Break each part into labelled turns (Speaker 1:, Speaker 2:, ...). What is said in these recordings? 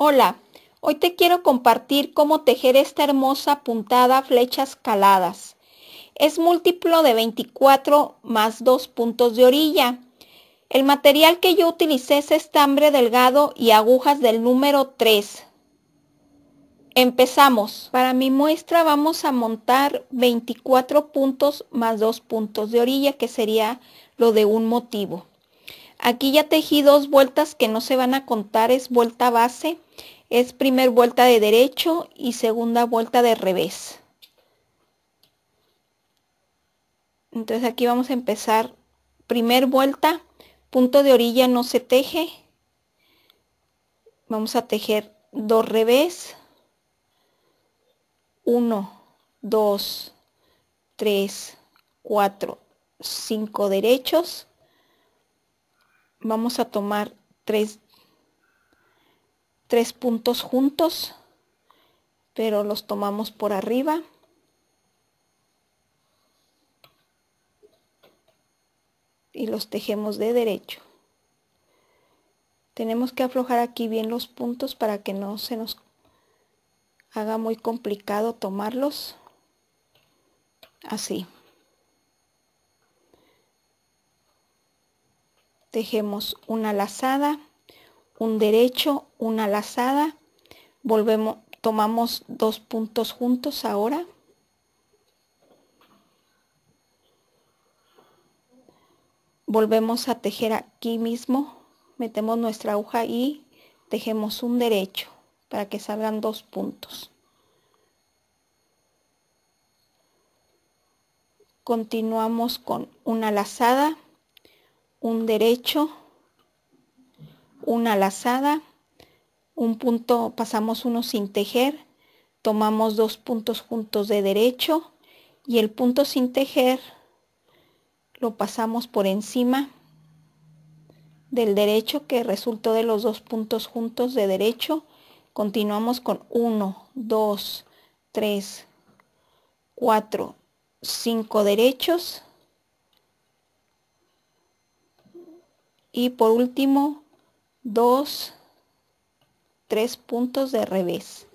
Speaker 1: Hola, hoy te quiero compartir cómo tejer esta hermosa puntada flechas caladas. Es múltiplo de 24 más 2 puntos de orilla. El material que yo utilicé es estambre delgado y agujas del número 3. Empezamos. Para mi muestra vamos a montar 24 puntos más 2 puntos de orilla, que sería lo de un motivo. Aquí ya tejí dos vueltas que no se van a contar, es vuelta base, es primer vuelta de derecho y segunda vuelta de revés. Entonces aquí vamos a empezar primer vuelta, punto de orilla no se teje, vamos a tejer dos revés, 1, 2, 3, 4, 5 derechos, vamos a tomar tres, tres puntos juntos, pero los tomamos por arriba. Y los tejemos de derecho. Tenemos que aflojar aquí bien los puntos para que no se nos haga muy complicado tomarlos. Así. tejemos una lazada, un derecho, una lazada, volvemos, tomamos dos puntos juntos ahora. Volvemos a tejer aquí mismo, metemos nuestra aguja y tejemos un derecho para que salgan dos puntos. Continuamos con una lazada un derecho, una lazada, un punto, pasamos uno sin tejer, tomamos dos puntos juntos de derecho y el punto sin tejer lo pasamos por encima del derecho que resultó de los dos puntos juntos de derecho. Continuamos con 1, 2, 3, 4, 5 derechos y por último dos tres puntos de revés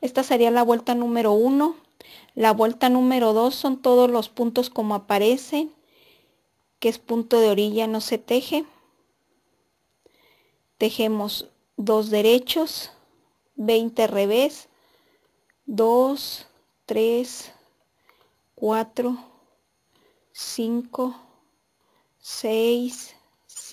Speaker 1: esta sería la vuelta número 1 la vuelta número 2 son todos los puntos como aparecen que es punto de orilla no se teje tejemos dos derechos 20 revés 2 3 4 5 6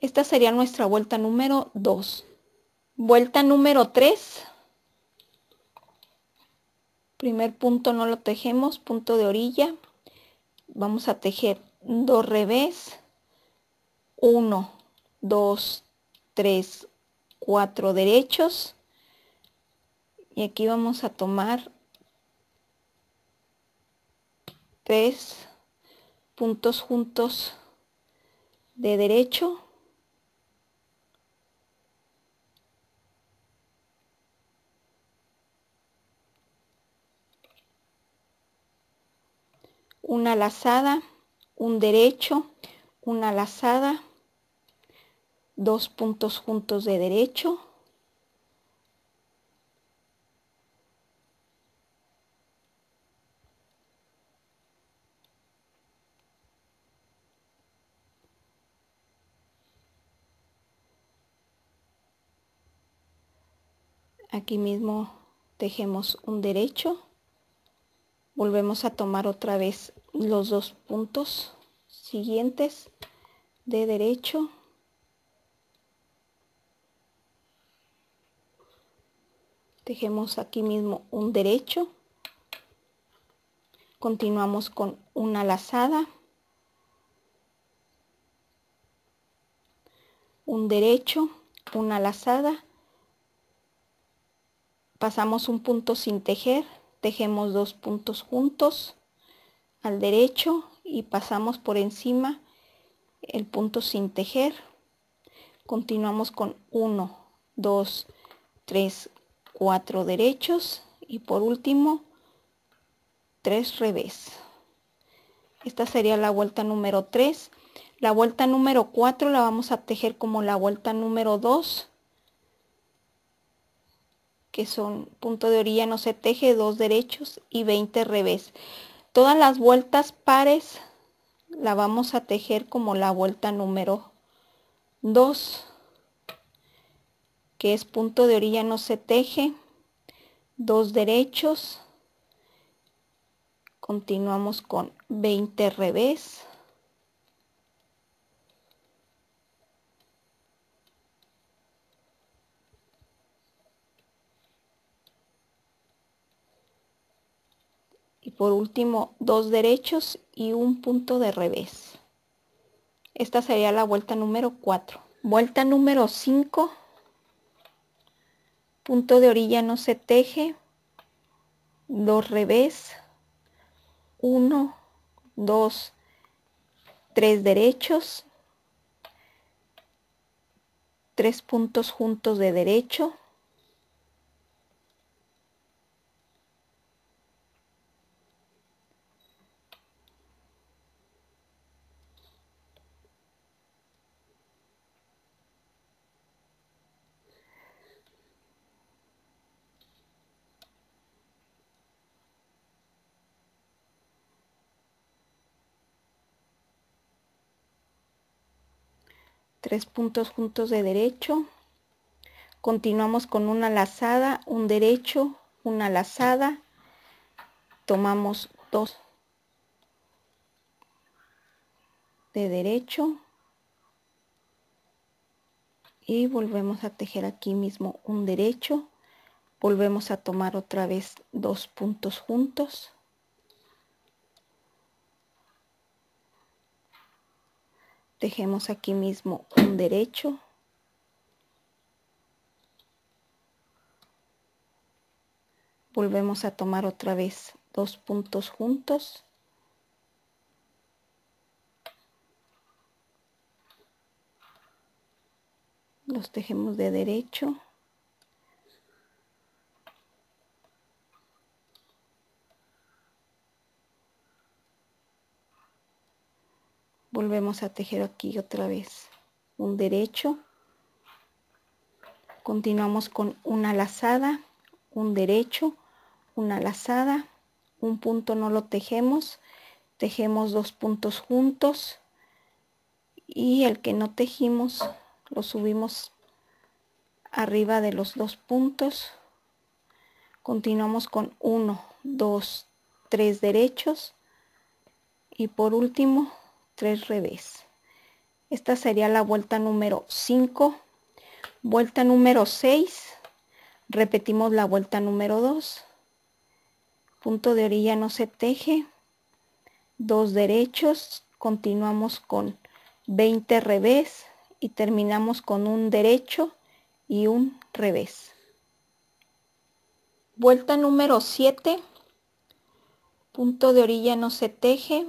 Speaker 1: Esta sería nuestra vuelta número 2. Vuelta número 3. Primer punto no lo tejemos, punto de orilla. Vamos a tejer dos revés, 1, 2, 3, 4 derechos. Y aquí vamos a tomar tres puntos juntos de derecho una lazada, un derecho, una lazada, dos puntos juntos de derecho, aquí mismo tejemos un derecho volvemos a tomar otra vez los dos puntos siguientes de derecho tejemos aquí mismo un derecho continuamos con una lazada un derecho una lazada pasamos un punto sin tejer tejemos dos puntos juntos al derecho y pasamos por encima el punto sin tejer. Continuamos con 1, 2, 3, 4 derechos y por último 3 revés. Esta sería la vuelta número 3. La vuelta número 4 la vamos a tejer como la vuelta número 2 que son punto de orilla no se teje, 2 derechos y 20 revés todas las vueltas pares la vamos a tejer como la vuelta número 2 que es punto de orilla no se teje dos derechos continuamos con 20 revés por último dos derechos y un punto de revés. Esta sería la vuelta número 4. Vuelta número 5. Punto de orilla no se teje. Dos revés. 1, 2, 3 derechos. Tres puntos juntos de derecho. tres puntos juntos de derecho continuamos con una lazada un derecho una lazada tomamos dos de derecho y volvemos a tejer aquí mismo un derecho volvemos a tomar otra vez dos puntos juntos tejemos aquí mismo un derecho. Volvemos a tomar otra vez dos puntos juntos. Los tejemos de derecho. volvemos a tejer aquí otra vez un derecho continuamos con una lazada un derecho una lazada un punto no lo tejemos tejemos dos puntos juntos y el que no tejimos lo subimos arriba de los dos puntos continuamos con uno 2 tres derechos y por último tres revés. Esta sería la vuelta número 5. Vuelta número 6. Repetimos la vuelta número 2. Punto de orilla no se teje. Dos derechos. Continuamos con 20 revés y terminamos con un derecho y un revés. Vuelta número 7. Punto de orilla no se teje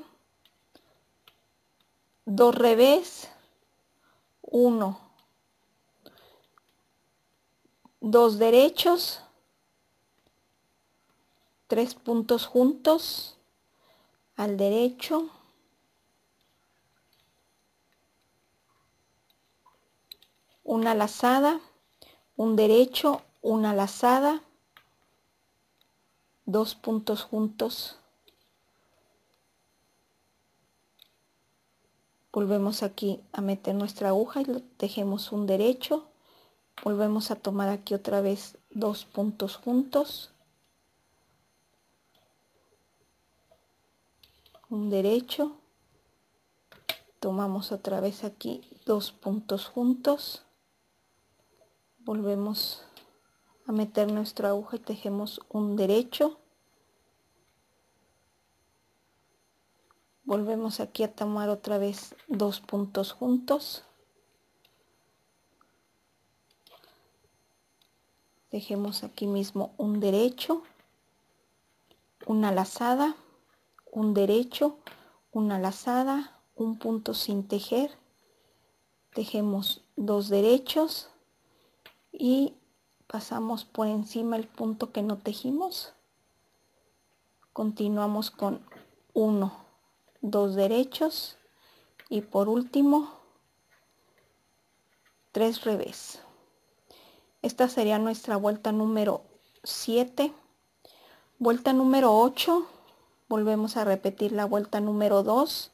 Speaker 1: dos revés uno dos derechos tres puntos juntos al derecho una lazada un derecho una lazada dos puntos juntos volvemos aquí a meter nuestra aguja y tejemos un derecho volvemos a tomar aquí otra vez dos puntos juntos un derecho tomamos otra vez aquí dos puntos juntos volvemos a meter nuestra aguja y tejemos un derecho volvemos aquí a tomar otra vez dos puntos juntos dejemos aquí mismo un derecho una lazada un derecho una lazada un punto sin tejer tejemos dos derechos y pasamos por encima el punto que no tejimos continuamos con uno dos derechos y por último tres revés esta sería nuestra vuelta número 7 vuelta número 8 volvemos a repetir la vuelta número 2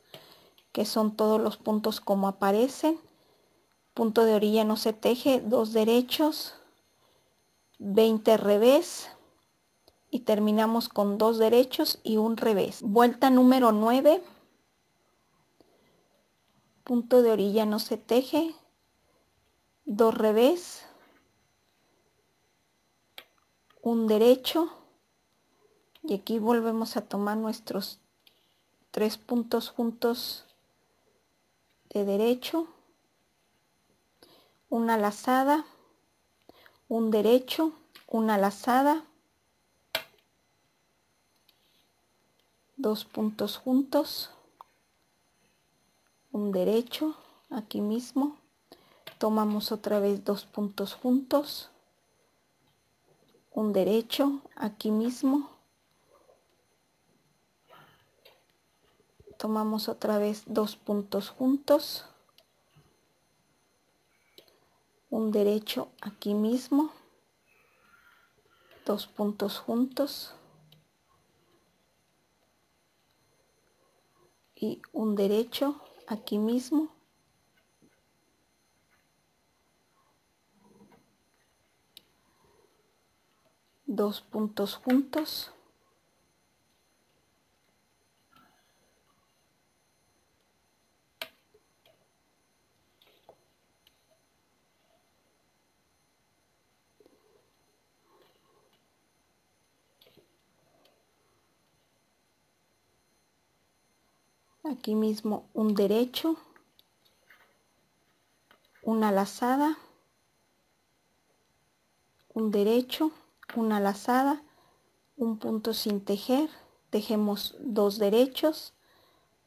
Speaker 1: que son todos los puntos como aparecen punto de orilla no se teje dos derechos 20 revés y terminamos con dos derechos y un revés vuelta número 9 punto de orilla no se teje, dos revés, un derecho y aquí volvemos a tomar nuestros tres puntos juntos de derecho, una lazada, un derecho, una lazada, dos puntos juntos, un derecho aquí mismo tomamos otra vez dos puntos juntos un derecho aquí mismo tomamos otra vez dos puntos juntos un derecho aquí mismo dos puntos juntos y un derecho aquí mismo. Dos puntos juntos. aquí mismo un derecho una lazada un derecho una lazada un punto sin tejer tejemos dos derechos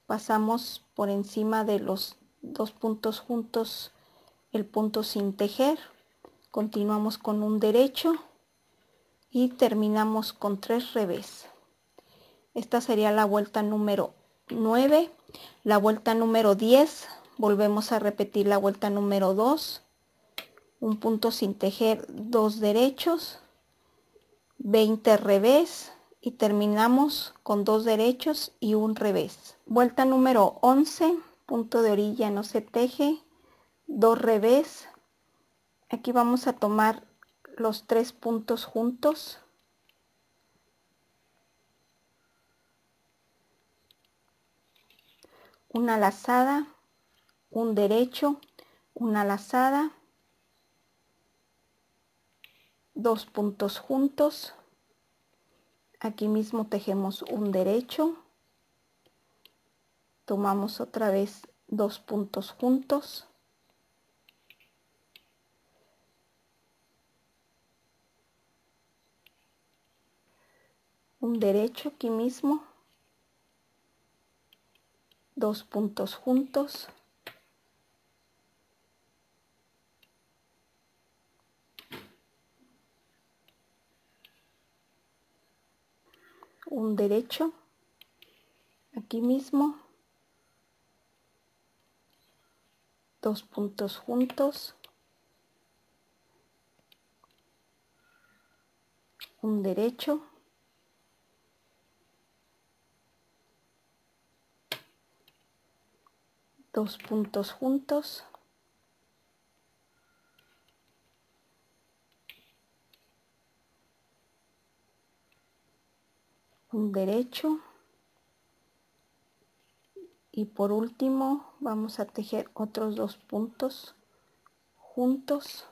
Speaker 1: pasamos por encima de los dos puntos juntos el punto sin tejer continuamos con un derecho y terminamos con tres revés esta sería la vuelta número 9 la vuelta número 10 volvemos a repetir la vuelta número 2 un punto sin tejer dos derechos 20 revés y terminamos con dos derechos y un revés vuelta número 11 punto de orilla no se teje dos revés aquí vamos a tomar los tres puntos juntos una lazada, un derecho, una lazada, dos puntos juntos, aquí mismo tejemos un derecho, tomamos otra vez dos puntos juntos, un derecho aquí mismo dos puntos juntos un derecho aquí mismo dos puntos juntos un derecho dos puntos juntos un derecho y por último vamos a tejer otros dos puntos juntos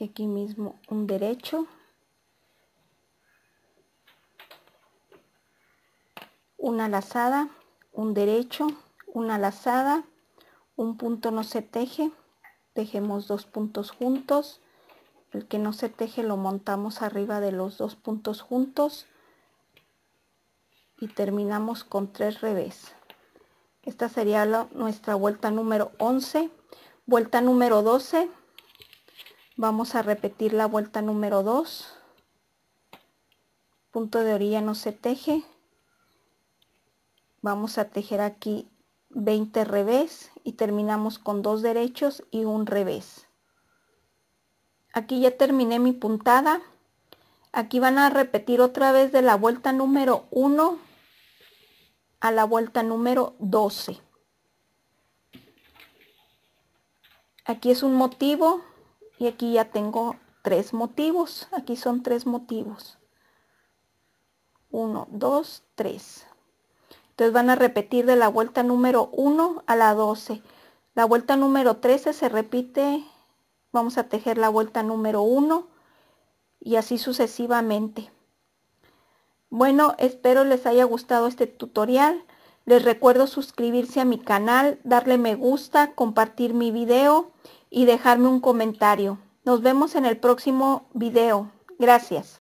Speaker 1: y aquí mismo un derecho una lazada un derecho una lazada un punto no se teje dejemos dos puntos juntos el que no se teje lo montamos arriba de los dos puntos juntos y terminamos con tres revés esta sería nuestra vuelta número 11 vuelta número 12 vamos a repetir la vuelta número 2 punto de orilla no se teje vamos a tejer aquí 20 revés y terminamos con dos derechos y un revés aquí ya terminé mi puntada aquí van a repetir otra vez de la vuelta número 1 a la vuelta número 12 aquí es un motivo y aquí ya tengo tres motivos aquí son tres motivos 1 2 3 entonces van a repetir de la vuelta número 1 a la 12 la vuelta número 13 se repite vamos a tejer la vuelta número 1 y así sucesivamente bueno espero les haya gustado este tutorial les recuerdo suscribirse a mi canal darle me gusta compartir mi video y dejarme un comentario. Nos vemos en el próximo video. Gracias.